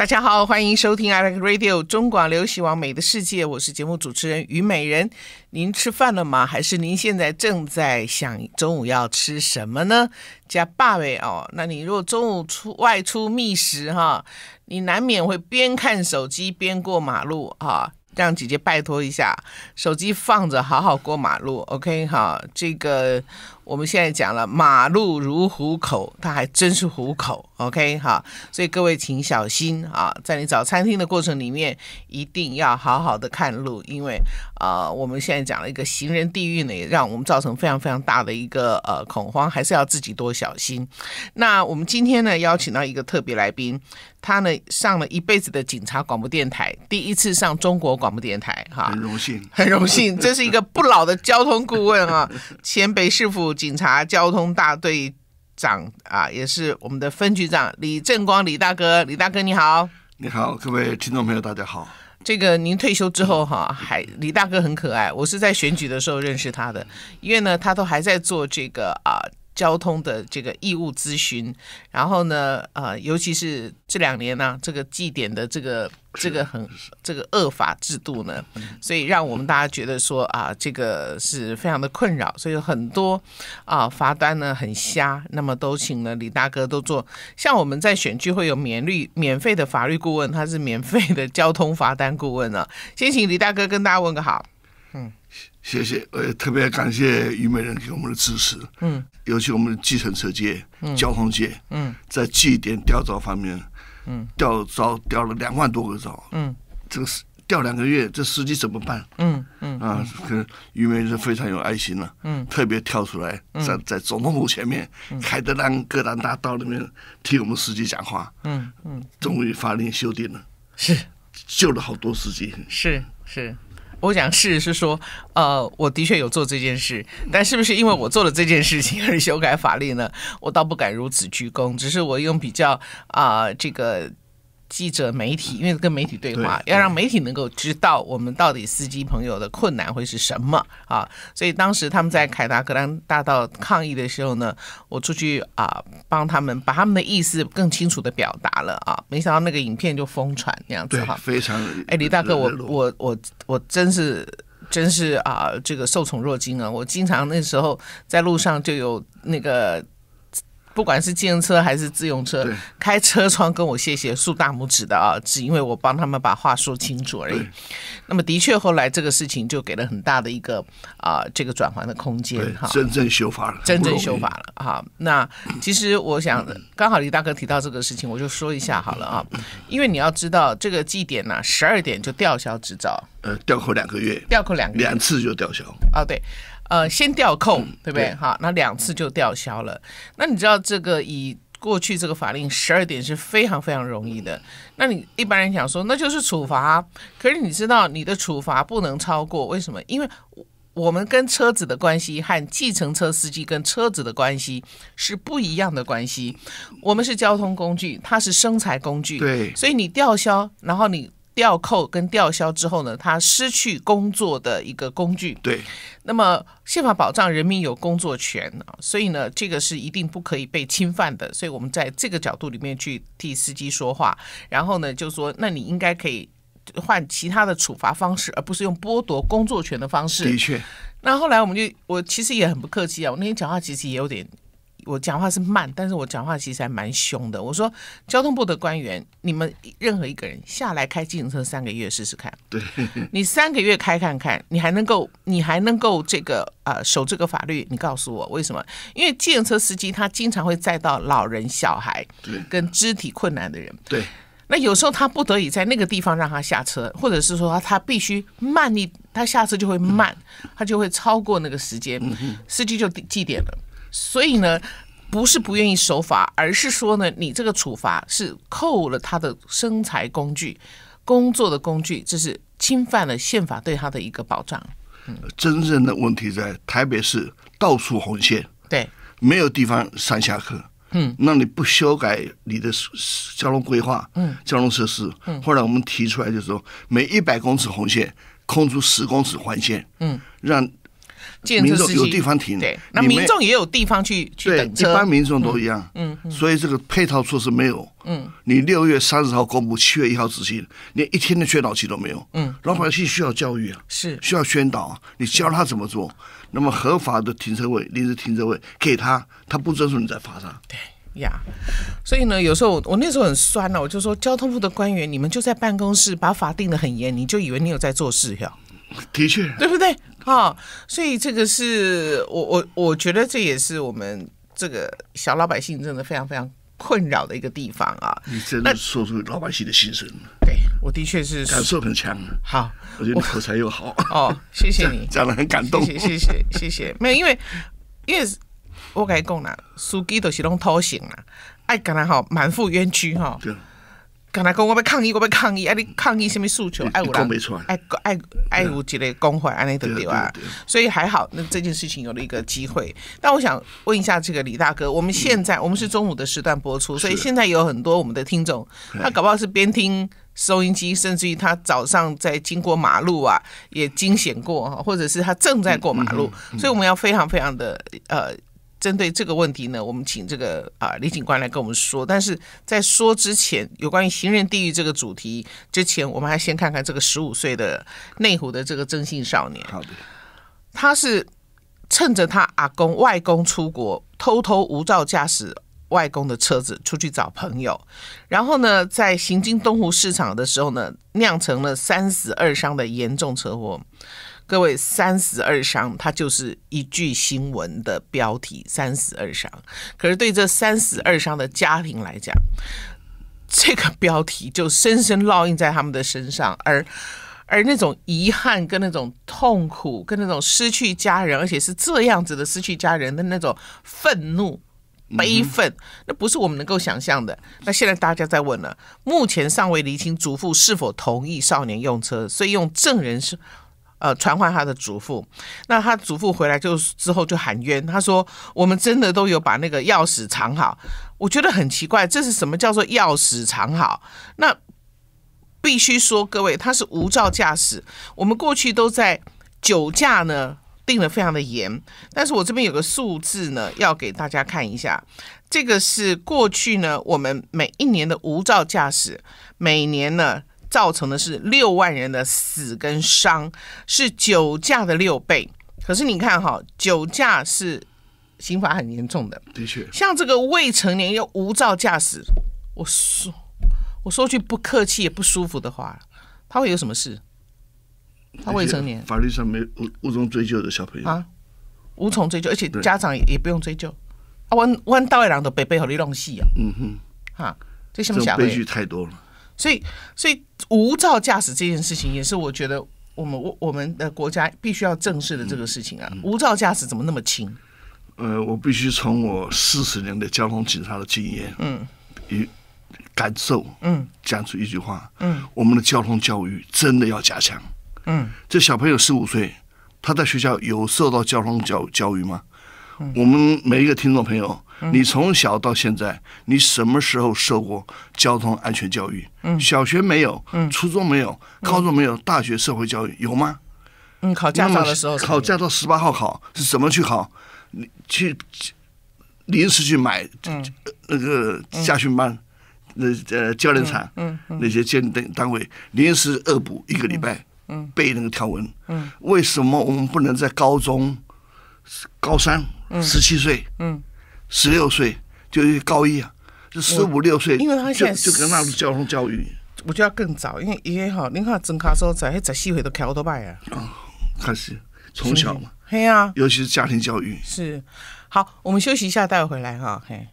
大家好，欢迎收听 iLike Radio 中广流行网《美的世界》，我是节目主持人虞美人。您吃饭了吗？还是您现在正在想中午要吃什么呢？加霸位哦，那你如果中午出外出觅食哈，你难免会边看手机边过马路哈。让姐姐拜托一下，手机放着，好好过马路。OK，好，这个。我们现在讲了马路如虎口，它还真是虎口，OK，好，所以各位请小心啊，在你找餐厅的过程里面，一定要好好的看路，因为啊，我们现在讲了一个行人地狱呢，也让我们造成非常非常大的一个呃恐慌，还是要自己多小心。那我们今天呢，邀请到一个特别来宾，他呢上了一辈子的警察广播电台，第一次上中国广播电台，哈，很荣幸，很荣幸，这是一个不老的交通顾问啊，前辈师傅。警察交通大队长啊，也是我们的分局长李正光，李大哥，李大哥你好，你好，各位听众朋友大家好，这个您退休之后哈，还李大哥很可爱，我是在选举的时候认识他的，因为呢他都还在做这个啊。交通的这个义务咨询，然后呢，呃，尤其是这两年呢，这个祭点的这个这个很这个恶法制度呢，所以让我们大家觉得说啊，这个是非常的困扰，所以很多啊罚单呢很瞎，那么都请了李大哥都做，像我们在选举会有免律免费的法律顾问，他是免费的交通罚单顾问呢。先请李大哥跟大家问个好。谢谢，呃，特别感谢虞美人给我们的支持。嗯。尤其我们计程车界、交通界，嗯，在祭点调招方面，嗯，调招调了两万多个招，嗯，这个是调两个月，这司机怎么办？嗯嗯啊，可虞美人是非常有爱心了，嗯，特别跳出来在在总统府前面，凯德兰格兰大道那边替我们司机讲话，嗯嗯，终于法令修订了，是救了好多司机，是是。我想是是说，呃，我的确有做这件事，但是不是因为我做了这件事情而修改法令呢？我倒不敢如此鞠躬，只是我用比较啊这个。记者、媒体，因为跟媒体对话，要让媒体能够知道我们到底司机朋友的困难会是什么啊，所以当时他们在凯达格兰大道抗议的时候呢，我出去啊帮他们把他们的意思更清楚的表达了啊，没想到那个影片就疯传，那样子哈，非常哎，李大哥，我我我我真是真是啊，这个受宠若惊啊，我经常那时候在路上就有那个。不管是自行车还是自用车，开车窗跟我谢谢竖大拇指的啊，只因为我帮他们把话说清楚而已。那么的确，后来这个事情就给了很大的一个啊，这个转换的空间哈。真正修法了，真正修法了哈。那其实我想，刚好李大哥提到这个事情，我就说一下好了啊，因为你要知道，这个绩点呢，十二点就吊销执照，呃，吊扣两个月，吊扣两个月两次就吊销啊，对。呃，先吊扣，对不对？好，那两次就吊销了。那你知道这个以过去这个法令，十二点是非常非常容易的。那你一般人想说，那就是处罚。可是你知道你的处罚不能超过为什么？因为我们跟车子的关系，和计程车司机跟车子的关系是不一样的关系。我们是交通工具，它是生财工具。对，所以你吊销，然后你。吊扣跟吊销之后呢，他失去工作的一个工具。对，那么宪法保障人民有工作权啊，所以呢，这个是一定不可以被侵犯的。所以我们在这个角度里面去替司机说话，然后呢，就说那你应该可以换其他的处罚方式，而不是用剥夺工作权的方式。的确，那后来我们就，我其实也很不客气啊，我那天讲话其实也有点。我讲话是慢，但是我讲话其实还蛮凶的。我说交通部的官员，你们任何一个人下来开自行车三个月试试看。对，你三个月开看看，你还能够，你还能够这个呃守这个法律？你告诉我为什么？因为自行车司机他经常会载到老人、小孩，对，跟肢体困难的人。对，那有时候他不得已在那个地方让他下车，或者是说他必须慢，你他下车就会慢，他就会超过那个时间，司机就记点了。所以呢，不是不愿意守法，而是说呢，你这个处罚是扣了他的生财工具、工作的工具，这是侵犯了宪法对他的一个保障。嗯，真正的问题在台北市到处红线，对，没有地方上下课。嗯，那你不修改你的交通规划，嗯，交通设施。嗯，后来我们提出来就说，每一百公尺红线空出十公尺环线，嗯，让。民众有地方停，那民众也有地方去去等车。对，一般民众都一样。嗯，所以这个配套措施没有。嗯，你六月三十号公布，七月一号执行，连一天的宣导期都没有。嗯，老百姓需要教育啊，是需要宣导。你教他怎么做，那么合法的停车位、临时停车位给他，他不遵守，你再罚他。对呀，所以呢，有时候我那时候很酸呢，我就说，交通部的官员，你们就在办公室把法定的很严，你就以为你有在做事呀？的确，对不对啊？所以这个是我我我觉得这也是我们这个小老百姓真的非常非常困扰的一个地方啊。你真的说出老百姓的心声，对，我的确是感受很强。好，我觉得你口才又好。哦，谢谢你，讲的很感动。谢谢谢谢谢谢，没有，因为因为，我该讲啦，司机都是拢偷行啦，爱干啥好，满腹冤屈哈。跟他讲，我要抗议，我要抗议，啊！你抗议什么诉求？爱我，爱爱爱，有一个关怀，安尼对不对啊？所以还好，那这件事情有了一个机会。但我想问一下，这个李大哥，我们现在我们是中午的时段播出，所以现在有很多我们的听众，他搞不好是边听收音机，甚至于他早上在经过马路啊，也惊险过，或者是他正在过马路，所以我们要非常非常的呃。针对这个问题呢，我们请这个啊李警官来跟我们说。但是在说之前，有关于行人地狱这个主题之前，我们还先看看这个十五岁的内湖的这个真性少年。好的，他是趁着他阿公外公出国，偷偷无照驾驶外公的车子出去找朋友，然后呢，在行经东湖市场的时候呢，酿成了三死二伤的严重车祸。各位，三死二伤，它就是一句新闻的标题。三死二伤，可是对这三死二伤的家庭来讲，这个标题就深深烙印在他们的身上。而而那种遗憾，跟那种痛苦，跟那种失去家人，而且是这样子的失去家人的那种愤怒、悲愤，那不是我们能够想象的。那现在大家在问了，目前尚未厘清祖父是否同意少年用车，所以用证人是。呃，传唤他的祖父，那他祖父回来就之后就喊冤，他说我们真的都有把那个钥匙藏好。我觉得很奇怪，这是什么叫做钥匙藏好？那必须说各位，他是无照驾驶。我们过去都在酒驾呢，定的非常的严。但是我这边有个数字呢，要给大家看一下，这个是过去呢我们每一年的无照驾驶，每年呢。造成的是六万人的死跟伤，是酒驾的六倍。可是你看哈，酒驾是刑法很严重的，的确。像这个未成年又无照驾驶，我说我说句不客气也不舒服的话，他会有什么事？他未成年，法律上没无无从追究的，小朋友啊，无从追究，而且家长也不用追究。弯弯道一郎的背背后里弄戏啊！嗯哼，哈，这什么？悲剧太多了。所以，所以无照驾驶这件事情也是我觉得我们我我们的国家必须要正视的这个事情啊！无照驾驶怎么那么轻？呃，我必须从我四十年的交通警察的经验，嗯，与感受，嗯，讲出一句话，嗯，我们的交通教育真的要加强，嗯，这小朋友十五岁，他在学校有受到交通教教育吗？我们每一个听众朋友。你从小到现在，你什么时候受过交通安全教育？嗯，小学没有，嗯，初中没有，高中没有，大学社会教育有吗？嗯，考驾照的时候，考驾照十八号考是怎么去考？你去临时去买，嗯，那个驾训班，那呃教练场，嗯，那些监单位临时恶补一个礼拜，嗯，背那个条文，嗯，为什么我们不能在高中高三，十七岁，嗯？十六岁就是高一啊，就十五六岁，因为他现在就纳入交通教育，我觉得更早，因为也好，你看郑凯说在十四岁都开奥拓拜啊，开始从小嘛，嘿啊，尤其是家庭教育是，好，我们休息一下，待会回来哈，嘿。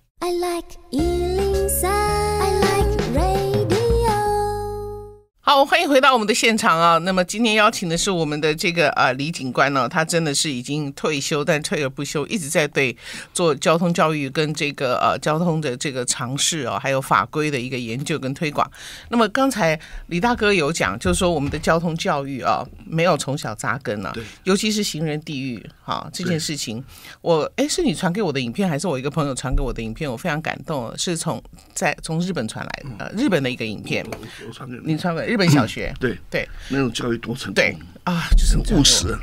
好，欢迎回到我们的现场啊。那么今天邀请的是我们的这个呃李警官呢，他真的是已经退休，但退而不休，一直在对做交通教育跟这个呃交通的这个尝试哦，还有法规的一个研究跟推广。那么刚才李大哥有讲，就是说我们的交通教育啊，没有从小扎根啊，尤其是行人地狱哈这件事情。我哎，是你传给我的影片，还是我一个朋友传给我的影片？我非常感动，是从在从日本传来的呃日本的一个影片。你传给。你传给。日本小学，对对，那种教育多成功，对啊，就是务实。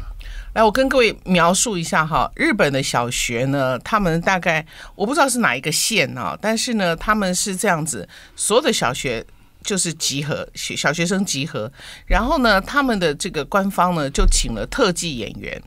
来，我跟各位描述一下哈，日本的小学呢，他们大概我不知道是哪一个县啊，但是呢，他们是这样子，所有的小学。就是集合小学生集合，然后呢，他们的这个官方呢就请了特技演员，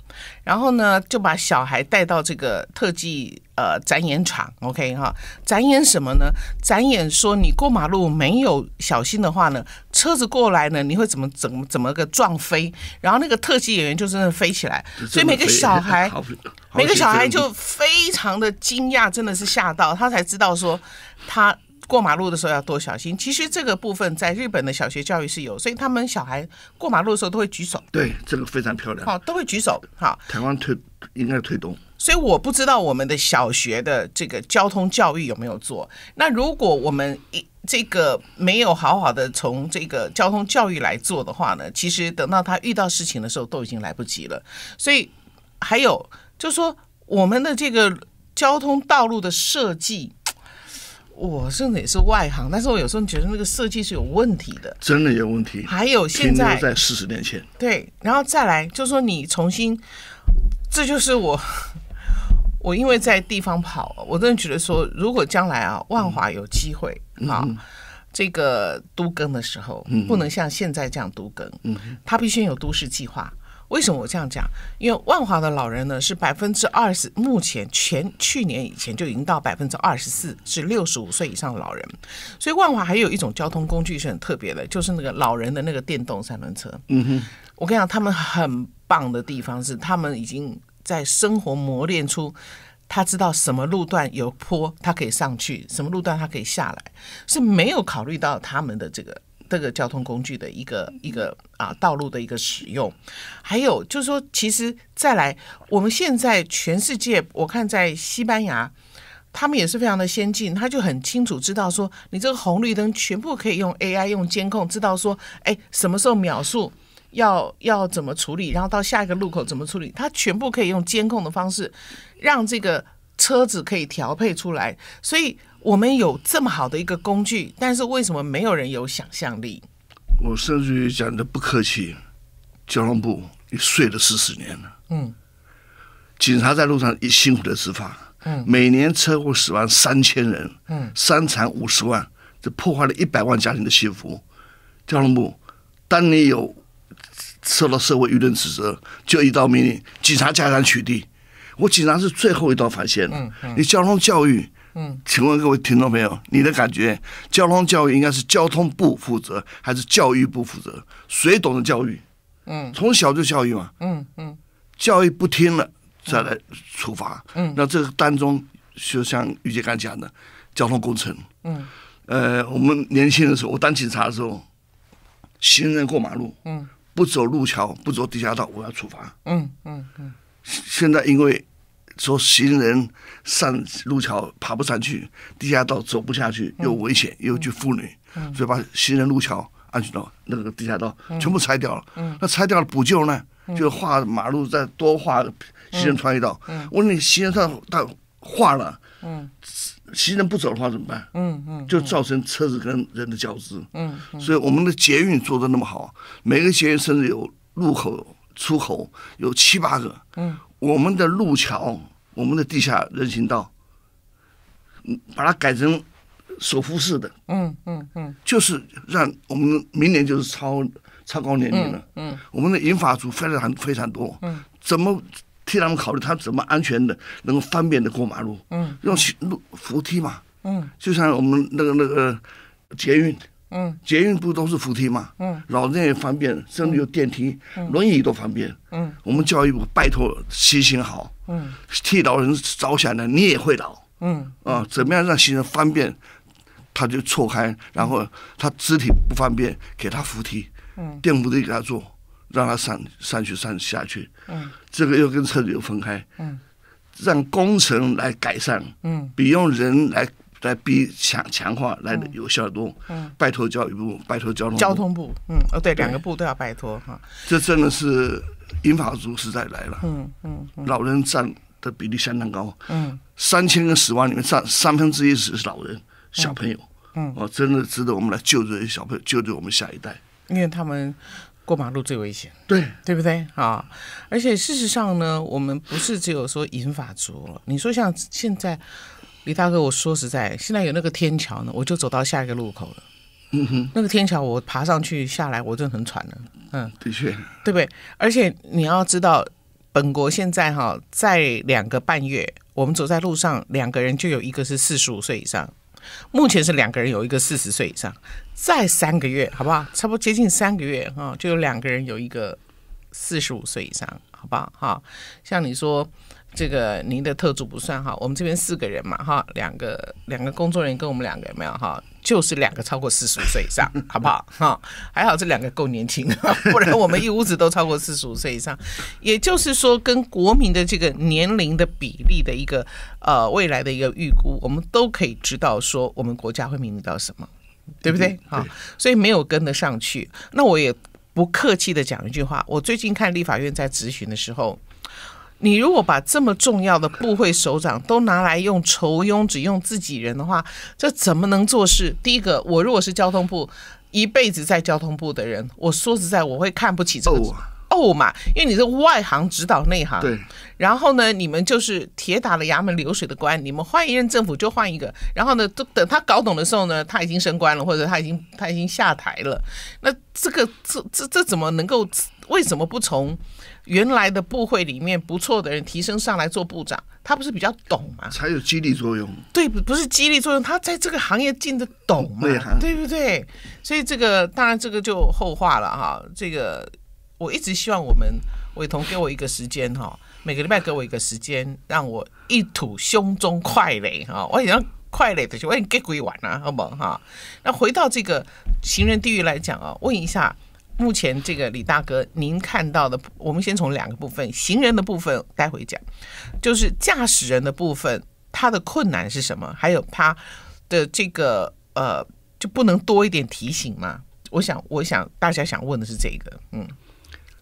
然后呢就把小孩带到这个特技呃展演场，OK 哈，展演什么呢？展演说你过马路没有小心的话呢，车子过来呢，你会怎么怎么怎么个撞飞？然后那个特技演员就真的飞起来，所以每个小孩 每个小孩就非常的惊讶，真的是吓到他才知道说他。过马路的时候要多小心。其实这个部分在日本的小学教育是有，所以他们小孩过马路的时候都会举手。对，这个非常漂亮。好，都会举手。好，台湾推应该推动。所以我不知道我们的小学的这个交通教育有没有做。那如果我们一这个没有好好的从这个交通教育来做的话呢？其实等到他遇到事情的时候都已经来不及了。所以还有就是说我们的这个交通道路的设计。我甚至也是外行，但是我有时候觉得那个设计是有问题的，真的有问题。还有现在在四十年前。对，然后再来就是说你重新，这就是我，我因为在地方跑，我真的觉得说，如果将来啊，万华有机会啊，这个都更的时候，不能像现在这样都更，它必须有都市计划。为什么我这样讲？因为万华的老人呢是百分之二十，目前前去年以前就已经到百分之二十四，是六十五岁以上的老人。所以万华还有一种交通工具是很特别的，就是那个老人的那个电动三轮车。嗯哼，我跟你讲，他们很棒的地方是，他们已经在生活磨练出，他知道什么路段有坡，他可以上去；什么路段他可以下来，是没有考虑到他们的这个。这个交通工具的一个一个啊道路的一个使用，还有就是说，其实再来，我们现在全世界，我看在西班牙，他们也是非常的先进，他就很清楚知道说，你这个红绿灯全部可以用 AI 用监控知道说，哎，什么时候秒数要要怎么处理，然后到下一个路口怎么处理，它全部可以用监控的方式让这个车子可以调配出来，所以。我们有这么好的一个工具，但是为什么没有人有想象力？我甚至于讲的不客气，交通部睡了四十年了。嗯，警察在路上一辛苦的执法。嗯，每年车祸死亡三千人。嗯，伤残五十万，这破坏了一百万家庭的幸福。交通部，当你有受到社会舆论指责，就一道命令，警察加长取缔。我警察是最后一道防线了。嗯嗯，你交通教育。嗯，请问各位听众朋友，你的感觉，交通教育应该是交通部负责还是教育部负责？谁懂得教育？嗯，从小就教育嘛。嗯嗯，教育不听了再来处罚。嗯，那这个当中，就像于杰刚讲的，交通工程。嗯，呃，我们年轻的时候，我当警察的时候，行人过马路，嗯，不走路桥，不走地下道，我要处罚。嗯嗯嗯。现在因为。说行人上路桥爬不上去，地下道走不下去，又危险，又去妇女，所以把行人路桥、安全道、那个地下道全部拆掉了。嗯，那拆掉了补救呢？就画马路，再多画行人穿越道。嗯，我说你行人道道画了，嗯，行人不走的话怎么办？嗯嗯，就造成车子跟人的交织。嗯，所以我们的捷运做的那么好，每个捷运甚至有路口出口有七八个。嗯。我们的路桥，我们的地下人行道，嗯，把它改成手扶式的，嗯嗯嗯，就是让我们明年就是超超高年龄了，嗯，我们的银发族非常非常多，嗯，怎么替他们考虑，他怎么安全的、能够方便的过马路？嗯，用路扶梯嘛，嗯，就像我们那个那个捷运。嗯，捷运不都是扶梯吗？嗯，老人也方便，甚至有电梯，轮椅都方便。嗯，我们教育部拜托，西行好，嗯，替老人着想的，你也会老。嗯，啊，怎么样让行人方便？他就错开，然后他肢体不方便，给他扶梯，嗯，电扶梯给他做，让他上上去上下去。嗯，这个又跟车子又分开。嗯，让工程来改善。嗯，比用人来。来逼强强化，来的有效的多。嗯。拜托教育部，拜托交通部。交通部，嗯，哦，对，两个部都要拜托哈。这真的是英法族时代来了。嗯嗯。老人占的比例相当高。嗯。三千个死亡里面，占三分之一是老人、小朋友。嗯。哦，真的值得我们来救这些小朋友，救助我们下一代。因为他们过马路最危险。对，对不对啊？而且事实上呢，我们不是只有说银发族。你说像现在。李大哥，我说实在，现在有那个天桥呢，我就走到下一个路口了。嗯哼，那个天桥我爬上去下来，我真的很喘了。嗯，的确，对不对？而且你要知道，本国现在哈，在两个半月，我们走在路上，两个人就有一个是四十五岁以上。目前是两个人有一个四十岁以上。再三个月，好不好？差不多接近三个月哈，就有两个人有一个四十五岁以上，好不好？哈，像你说。这个您的特助不算哈，我们这边四个人嘛哈，两个两个工作人员跟我们两个人没有哈，就是两个超过四十五岁以上，好不好？哈，还好这两个够年轻，不然我们一屋子都超过四十五岁以上。也就是说，跟国民的这个年龄的比例的一个呃未来的一个预估，我们都可以知道说我们国家会面临到什么，对不对？啊，所以没有跟得上去。那我也不客气的讲一句话，我最近看立法院在质询的时候。你如果把这么重要的部会首长都拿来用愁庸，只用自己人的话，这怎么能做事？第一个，我如果是交通部一辈子在交通部的人，我说实在，我会看不起这个哦嘛，因为你是外行指导内行。对。然后呢，你们就是铁打的衙门流水的官，你们换一任政府就换一个，然后呢，都等他搞懂的时候呢，他已经升官了，或者他已经他已经下台了，那这个这这这怎么能够？为什么不从原来的部会里面不错的人提升上来做部长？他不是比较懂吗？才有激励作用。对，不是激励作用，他在这个行业进得懂嘛？对，对不对？所以这个当然这个就后话了哈。这个我一直希望我们伟彤给我一个时间哈，每个礼拜给我一个时间，让我一吐胸中快雷哈。我想要快的，就是我已经给鬼玩了，好不哈？那回到这个行人地狱来讲啊，问一下。目前这个李大哥，您看到的，我们先从两个部分，行人的部分待会讲，就是驾驶人的部分，他的困难是什么？还有他的这个呃，就不能多一点提醒吗？我想，我想大家想问的是这个，嗯，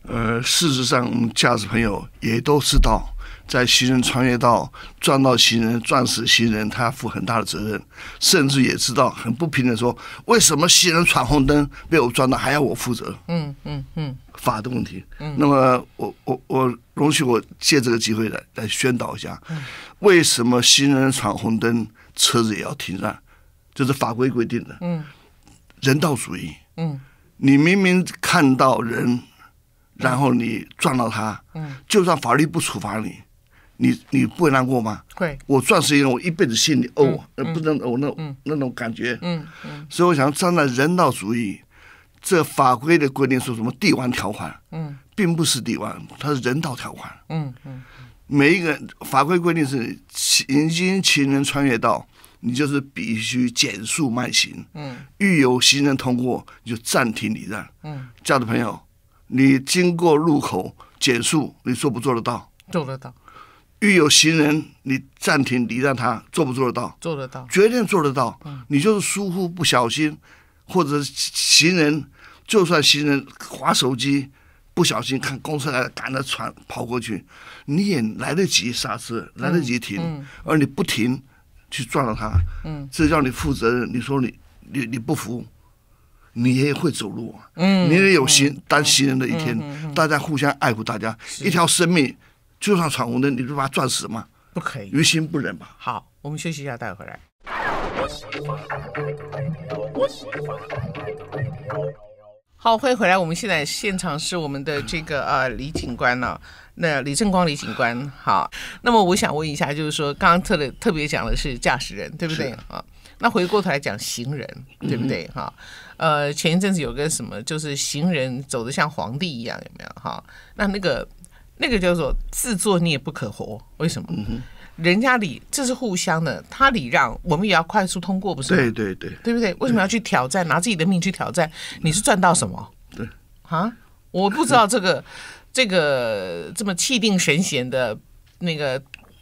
呃，事实上，驾驶朋友也都知道。在行人穿越道撞到行人撞死行人，他负很大的责任，甚至也知道很不平等，说，为什么行人闯红灯被我撞到还要我负责？嗯嗯嗯，法的问题。那么我我我容许我借这个机会来来宣导一下，为什么行人闯红灯车子也要停让？这是法规规定的。嗯，人道主义。嗯，你明明看到人，然后你撞到他，嗯，就算法律不处罚你。你你不会难过吗？会。我钻石样，我一辈子心里怄，不能哦，那那种感觉。嗯嗯。所以我想站在人道主义这法规的规定说什么帝王条款？嗯，并不是帝王，它是人道条款。嗯嗯。每一个法规规定是：行经行人穿越道，你就是必须减速慢行。嗯。遇有行人通过，你就暂停礼让。嗯。这样的朋友，你经过路口减速，你做不做得到？做得到。遇有行人，你暂停，你让他做不做得到？做得到，绝对做得到。嗯，你就是疏忽不小心，或者行人，就算行人划手机，不小心看公车来了，赶着船跑过去，你也来得及刹车，来得及停。而你不停，去撞了他，嗯，这叫你负责任。你说你你你不服，你也会走路，嗯，你也有行当行人的一天。大家互相爱护，大家一条生命。就算闯红灯，你就把他撞死嘛？不可以，于心不忍嘛。好，我们休息一下，带回来。好，欢迎回来。我们现在现场是我们的这个呃李警官了。那李正光，李警官。好，那么我想问一下，就是说刚刚特的特别讲的是驾驶人，对不对啊？那回过头来讲行人，对不对哈？呃，前一阵子有个什么，就是行人走的像皇帝一样，有没有哈？那那个。那个叫做自作孽不可活，为什么？人家礼这是互相的，他礼让，我们也要快速通过，不是？对对对，对不对？为什么要去挑战，拿自己的命去挑战？你是赚到什么？对啊，我不知道这个这个这么气定神闲的，那个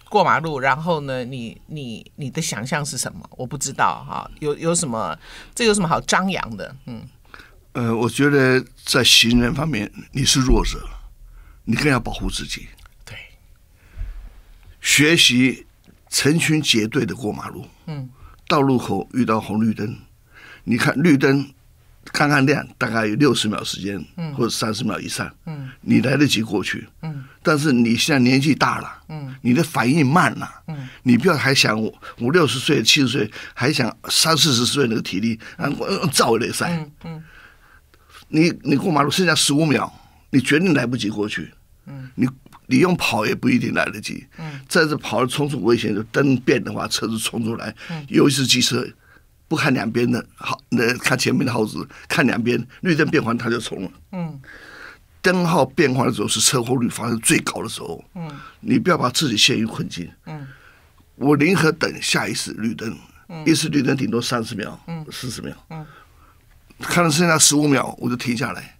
过马路，然后呢，你你你的想象是什么？我不知道哈，有有什么这有什么好张扬的？嗯，呃，我觉得在行人方面你是弱者。你更要保护自己。对，学习成群结队的过马路。嗯，到路口遇到红绿灯，你看绿灯刚看亮，大概有六十秒时间，嗯，或者三十秒以上，嗯，你来得及过去，嗯。但是你现在年纪大了，嗯，你的反应慢了，嗯，你不要还想五五六十岁、七十岁，还想三四十岁那个体力，嗯，照也得赛，嗯你你过马路剩下十五秒。你绝对来不及过去，嗯，你你用跑也不一定来得及，嗯，在这跑的冲出危险，就灯变的话，车子冲出来，嗯，其是机车不看两边的号，那看前面的号子，看两边绿灯变黄，它就冲了，嗯，灯号变化的时候是车祸率发生最高的时候，嗯，你不要把自己陷于困境，嗯，我宁可等下一次绿灯，嗯，一次绿灯顶多三十秒，嗯，四十秒，嗯，看到剩下十五秒我就停下来。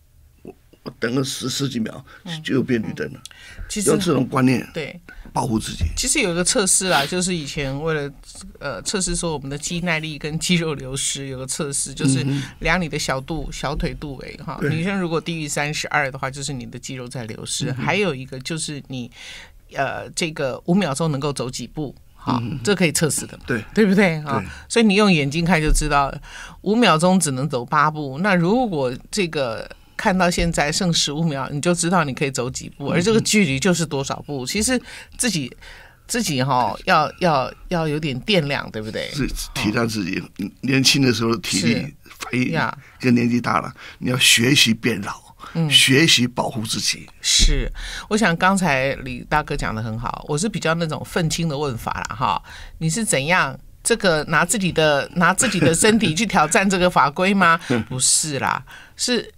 等个十十几秒，就变绿灯了。其实用这种观念对保护自己。其实有一个测试啦，就是以前为了呃测试说我们的肌耐力跟肌肉流失，有个测试就是量你的小肚小腿肚围哈。女生如果低于三十二的话，就是你的肌肉在流失。还有一个就是你呃这个五秒钟能够走几步哈，这可以测试的，对对不对啊？所以你用眼睛看就知道，五秒钟只能走八步。那如果这个。看到现在剩十五秒，你就知道你可以走几步，而这个距离就是多少步。其实自己自己哈，要要要有点电量，对不对？是提战自己年轻的时候体力反应，跟年纪大了，你要学习变老，嗯，学习保护自己。是，我想刚才李大哥讲的很好，我是比较那种愤青的问法了哈。你是怎样这个拿自己的拿自己的身体去挑战这个法规吗？不是啦，是。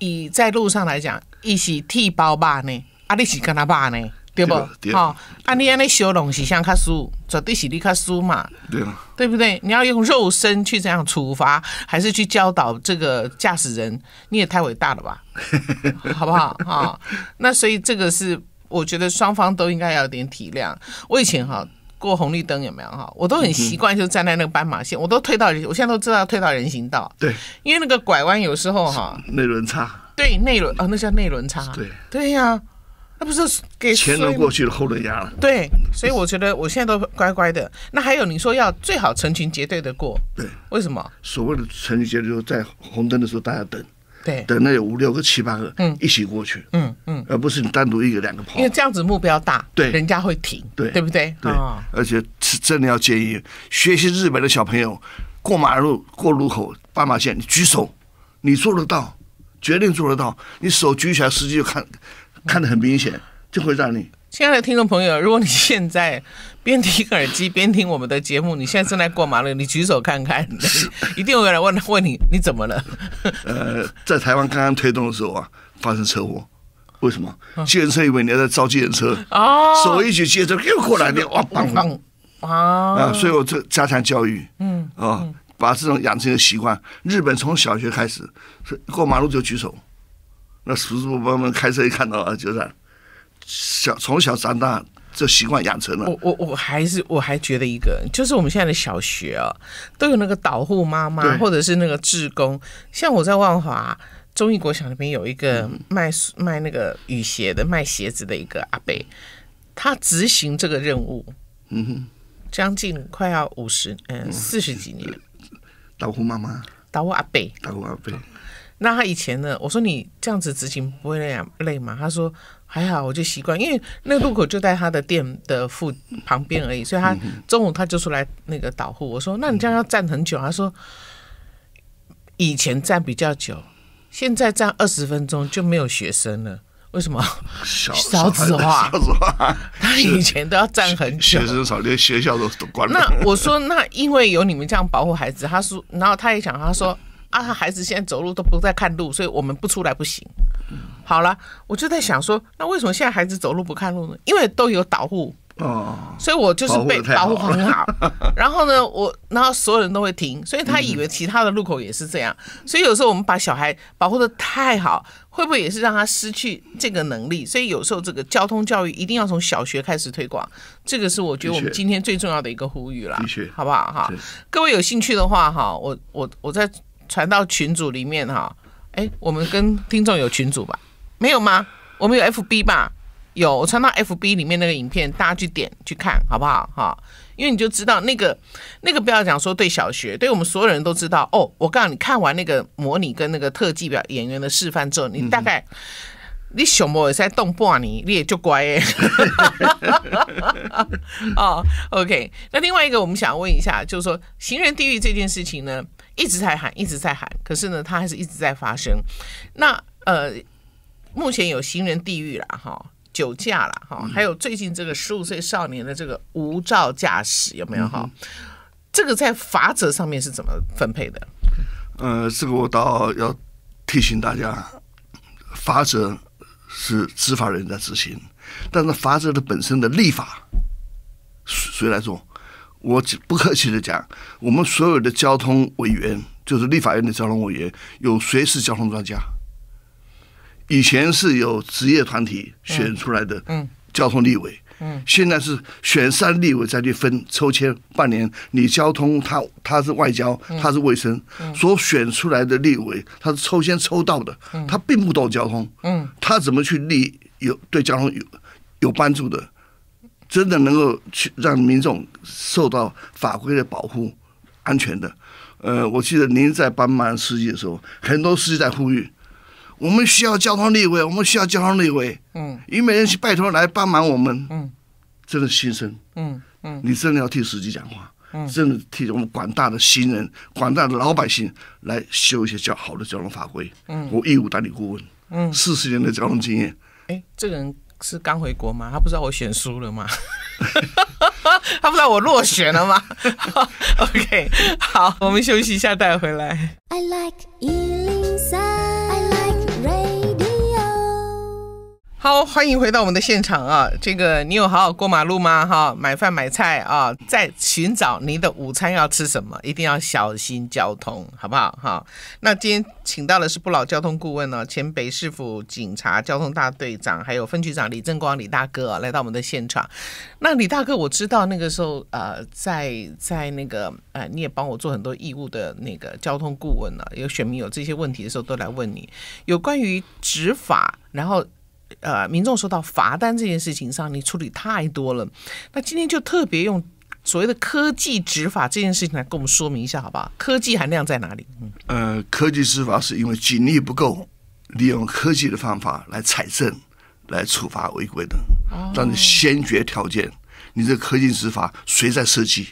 以在路上来讲，伊是踢包骂呢，啊，你是跟他骂呢，对不？好，啊，你安尼修农是像较输，绝对是你较输嘛，对嘛？对不对？你要用肉身去这样处罚，还是去教导这个驾驶人？你也太伟大了吧？好不好啊？那所以这个是，我觉得双方都应该有点体谅。我以前哈。过红绿灯有没有哈？我都很习惯，就是站在那个斑马线，我都退到，我现在都知道退到人行道。对，因为那个拐弯有时候哈，内轮差。对，内轮啊，那叫内轮差。对，对呀，那不是给前轮过去了，后轮压了。对，所以我觉得我现在都乖乖的。那还有你说要最好成群结队的过。对，为什么？所谓的成群结队，在红灯的时候大家等。对，等那有五六个、七八个，嗯，一起过去，嗯嗯，而不是你单独一个、两个跑，因为这样子目标大，对，人家会停，对，对不对？对，而且是真的要建议，学习日本的小朋友过马路、过路口、斑马线，你举手，你做得到，绝对做得到，你手举起来，司机就看看得很明显，就会让你。亲爱的听众朋友，如果你现在边听耳机边听我们的节目，你现在正在过马路，你举手看看，一定有人问问你你怎么了？呃，在台湾刚刚推动的时候啊，发生车祸，为什么？自行车以为你在招自行车，哦，手一举，接着又过来，你哇，砰砰啊！所以我这加强教育，嗯啊，把这种养成习惯。日本从小学开始，过马路就举手，那叔叔伯伯开车一看到啊，就这小从小长大就习惯养成了。我我我还是我还觉得一个就是我们现在的小学啊，都有那个导护妈妈或者是那个志工。像我在万华中意国小那边有一个卖卖那个雨鞋的卖鞋子的一个阿伯，他执行这个任务，嗯哼，将近快要五十嗯四十几年。导护妈妈，导护阿伯，导护阿伯。那他以前呢？我说你这样子执行不会累累吗？他说。还好，我就习惯，因为那个路口就在他的店的附旁边而已，所以他中午他就出来那个导护。我说：“那你这样要站很久。”他说：“以前站比较久，现在站二十分钟就没有学生了。为什么？少子化。他以前都要站很久，学生少，连学校都都关了。那我说，那因为有你们这样保护孩子。他说，然后他也想，他说。”啊，他孩子现在走路都不再看路，所以我们不出来不行。好了，我就在想说，那为什么现在孩子走路不看路呢？因为都有导护哦，所以我就是被保护很好。然后呢，我然后所有人都会停，所以他以为其他的路口也是这样。所以有时候我们把小孩保护的太好，会不会也是让他失去这个能力？所以有时候这个交通教育一定要从小学开始推广，这个是我觉得我们今天最重要的一个呼吁了，好不好？哈，各位有兴趣的话，哈，我我我在。传到群组里面哈，哎，我们跟听众有群组吧？没有吗？我们有 FB 吧？有，我传到 FB 里面那个影片，大家去点去看好不好哈？因为你就知道那个那个，不要讲说对小学，对我们所有人都知道哦。我告诉你，看完那个模拟跟那个特技表演员的示范之后，你大概你小猫也是在动半你，你也就乖。哦，OK。那另外一个，我们想问一下，就是说行人地狱这件事情呢？一直在喊，一直在喊，可是呢，它还是一直在发生。那呃，目前有行人地狱了哈，酒驾了哈，还有最近这个十五岁少年的这个无照驾驶有没有哈？这个在法则上面是怎么分配的？呃，这个我倒要提醒大家，法则是执法人在执行，但是法则的本身的立法，谁来做？我不客气的讲，我们所有的交通委员，就是立法院的交通委员，有谁是交通专家？以前是有职业团体选出来的，嗯，交通立委，嗯，现在是选三立委再去分抽签，半年你交通他他是外交，他是卫生所选出来的立委，他是抽签抽到的，他并不懂交通，嗯，他怎么去立有对交通有有帮助的？真的能够去让民众受到法规的保护、安全的。呃，我记得您在帮忙司机的时候，很多司机在呼吁，我们需要交通立委，我们需要交通立委。嗯，你每人去拜托来帮忙我们。嗯，真的心声。嗯嗯，你真的要替司机讲话。嗯，真的替我们广大的行人、广大的老百姓来修一些较好的交通法规。嗯，我义务代理顾问。嗯，四十年的交通经验。哎，这个人。是刚回国吗？他不知道我选输了吗？他不知道我落选了吗？OK，好，我们休息一下，带回来。好，欢迎回到我们的现场啊！这个，你有好好过马路吗？哈，买饭买菜啊，在寻找您的午餐要吃什么，一定要小心交通，好不好？哈，那今天请到的是不老交通顾问呢，前北市府警察交通大队长，还有分局长李正光李大哥来到我们的现场。那李大哥，我知道那个时候呃，在在那个呃，你也帮我做很多义务的那个交通顾问了。有选民有这些问题的时候，都来问你有关于执法，然后。呃，民众说到罚单这件事情上，你处理太多了。那今天就特别用所谓的科技执法这件事情来跟我们说明一下，好不好？科技含量在哪里？嗯，呃，科技执法是因为警力不够，利用科技的方法来采证、来处罚违规的。哦，但是先决条件，你这科技执法谁在设计？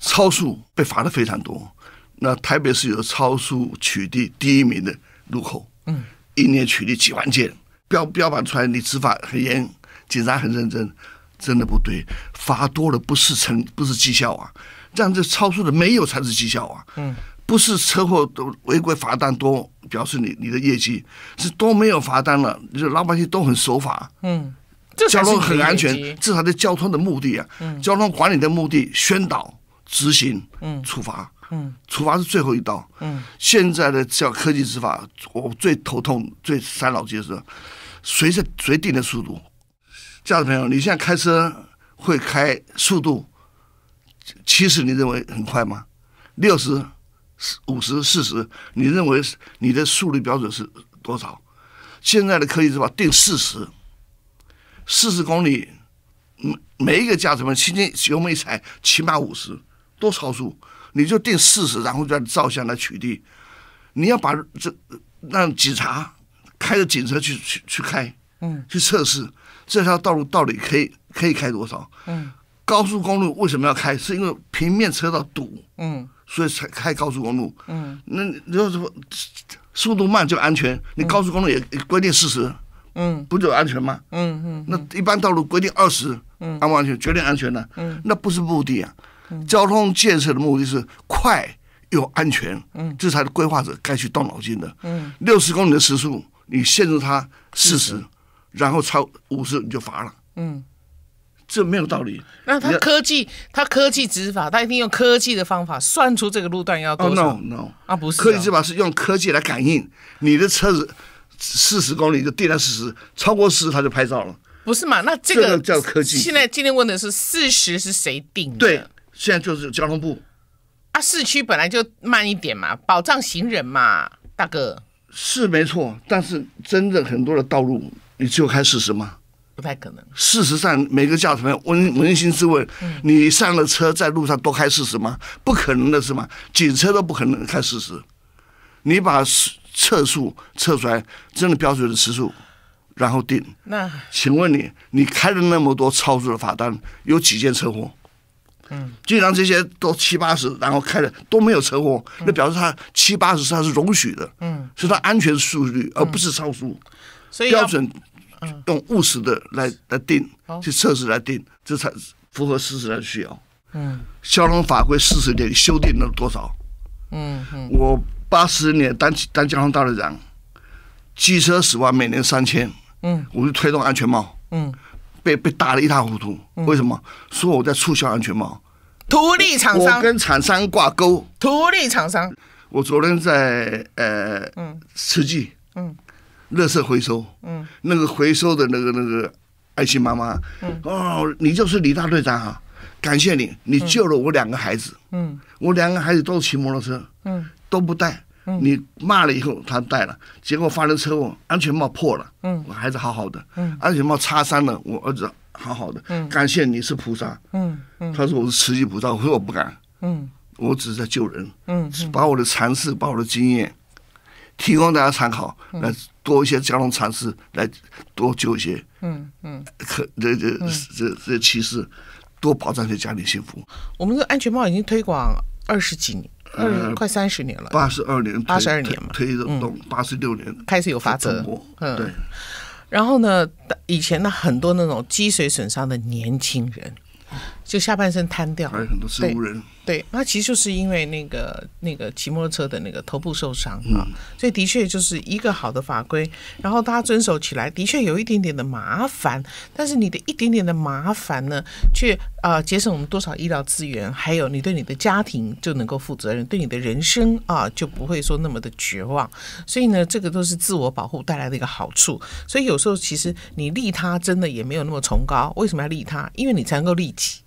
超速被罚的非常多，那台北是有超速取缔第一名的路口。嗯，一年取缔几万件。标标榜出来，你执法很严，警察很认真，真的不对，罚多了不是成不是绩效啊，这样子超速的没有才是绩效啊，嗯，不是车祸都违规罚单多表示你你的业绩是都没有罚单了，就老百姓都很守法，嗯，交通很安全，至少在交通的目的啊，嗯，交通管理的目的宣导执行，嗯，处罚，嗯，处罚是最后一道，嗯，现在的叫科技执法，我最头痛最三脑筋的是。随是谁定的速度，驾驶朋友，你现在开车会开速度？七十，你认为很快吗？六十、五十、四十，你认为你的速率标准是多少？现在的科技是吧？定四十，四十公里，每每一个驾驶员轻轻油门一踩，起码五十，都超速，你就定四十，然后再照相来取缔。你要把这让警察。开着警车去去去开，嗯，去测试这条道路到底可以可以开多少，嗯，高速公路为什么要开？是因为平面车道堵，嗯，所以才开高速公路，嗯，那你说什么速度慢就安全？你高速公路也规定四十，嗯，不就安全吗？嗯嗯，那一般道路规定二十，嗯，安不安全？绝对安全的，嗯，那不是目的啊，交通建设的目的是快又安全，嗯，这才是规划者该去动脑筋的，嗯，六十公里的时速。你限制他四十，然后超五十你就罚了。嗯，这没有道理。那他科技，他科技执法，他一定用科技的方法算出这个路段要多少？no 啊，不是科技执法是用科技来感应你的车子，四十公里就定了四十，超过四十他就拍照了。不是嘛？那这个叫科技。现在今天问的是四十是谁定？的？对，现在就是交通部。啊，市区本来就慢一点嘛，保障行人嘛，大哥。是没错，但是真的很多的道路，你只有开四十吗？不太可能。事实上，每个驾驶员，扪扪心自问，你上了车，在路上都开四十吗？不可能的是吗？警车都不可能开四十，你把测速测出来，真的标准的时速，然后定。那请问你，你开了那么多超速的罚单，有几件车祸？既然这些都七八十，然后开了都没有车祸，那表示他七八十他是容许的，嗯，是他安全数据，而不是超速，所以标准用务实的来来定，去测试来定，这才符合事实的需要。嗯，交通法规四十年修订了多少？嗯，我八十年当当交通大队长，机车死亡每年三千，嗯，我就推动安全帽，嗯，被被打的一塌糊涂。为什么？说我在促销安全帽。独立厂商，我跟厂商挂钩。独立厂商，我昨天在呃，嗯，瓷器，嗯，乐色回收，嗯，那个回收的那个那个爱心妈妈，嗯，哦，你就是李大队长啊，感谢你，你救了我两个孩子，嗯，我两个孩子都骑摩托车，嗯，都不带，你骂了以后他带了，结果发生了车祸，安全帽破了，嗯，我孩子好好的，嗯，安全帽擦伤了我儿子。好好的，嗯，感谢你是菩萨，嗯嗯，他说我是慈济菩萨，我说我不敢，嗯，我只是在救人，嗯，把我的禅师，把我的经验，提供大家参考，来多一些交通禅师来多救一些，嗯嗯，可这这这这其实多保障些家庭幸福。我们的安全帽已经推广二十几年，嗯，快三十年了，八十二年，八十二年嘛，推动八十六年，开始有发展。嗯，对。然后呢？以前的很多那种积水损伤的年轻人。就下半身瘫掉，还有很多死无人。对，那其实就是因为那个那个骑摩托车的那个头部受伤啊，所以的确就是一个好的法规，然后大家遵守起来，的确有一点点的麻烦，但是你的一点点的麻烦呢，却啊节省我们多少医疗资源，还有你对你的家庭就能够负责任，对你的人生啊就不会说那么的绝望。所以呢，这个都是自我保护带来的一个好处。所以有时候其实你利他真的也没有那么崇高，为什么要利他？因为你才能够利己。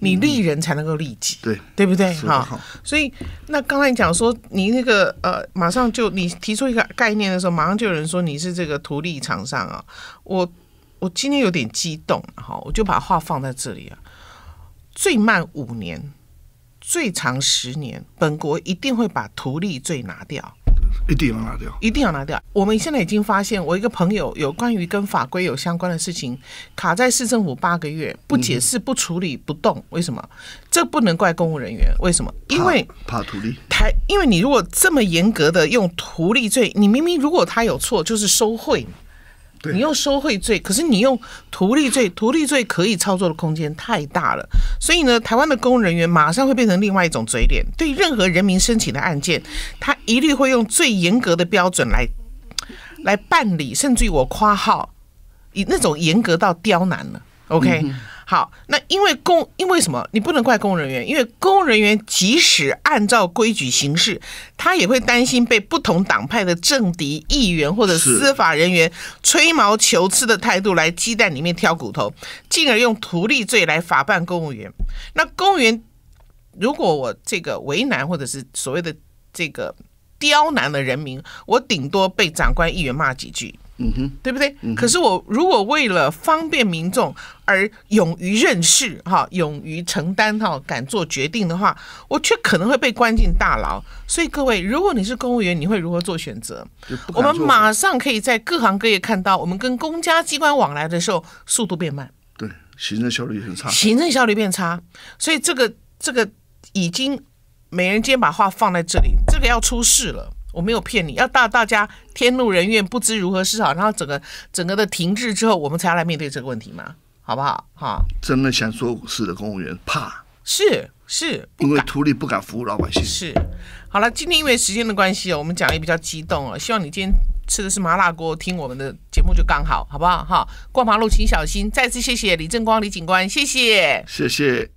你利人才能够利己，对对不对？好，所以那刚才你讲说你那个呃，马上就你提出一个概念的时候，马上就有人说你是这个图利厂商啊。我我今天有点激动哈，我就把话放在这里啊。最慢五年，最长十年，本国一定会把图利罪拿掉。一定要拿掉！一定要拿掉！我们现在已经发现，我一个朋友有关于跟法规有相关的事情，卡在市政府八个月，不解释、不处理、不动，为什么？这不能怪公务人员，为什么？因为怕图利。台，因为你如果这么严格的用图利罪，你明明如果他有错，就是收贿，你用收贿罪，可是你用图利罪，图利罪可以操作的空间太大了，所以呢，台湾的公务人员马上会变成另外一种嘴脸，对任何人民申请的案件，他。一律会用最严格的标准来来办理，甚至于我夸号以那种严格到刁难了。OK，好，那因为公因为什么？你不能怪公务人员，因为公务人员即使按照规矩行事，他也会担心被不同党派的政敌、议员或者司法人员吹毛求疵的态度来鸡蛋里面挑骨头，进而用图利罪来法办公务员。那公务员如果我这个为难，或者是所谓的这个。刁难了人民，我顶多被长官议员骂几句，嗯哼，对不对？可是我如果为了方便民众而勇于认识哈，勇于承担，哈，敢做决定的话，我却可能会被关进大牢。所以各位，如果你是公务员，你会如何做选择？我们马上可以在各行各业看到，我们跟公家机关往来的时候，速度变慢。对，行政效率很差。行政效率变差，所以这个这个已经。美人尖把话放在这里，这个要出事了。我没有骗你，要大大家天怒人怨，不知如何是好，然后整个整个的停滞之后，我们才要来面对这个问题嘛，好不好？哈，真的想做是的公务员怕是是，因为土里不敢服务老百姓。是，好了，今天因为时间的关系哦，我们讲的也比较激动哦，希望你今天吃的是麻辣锅，听我们的节目就刚好好不好？哈，过马路请小心。再次谢谢李正光李警官，谢谢，谢谢。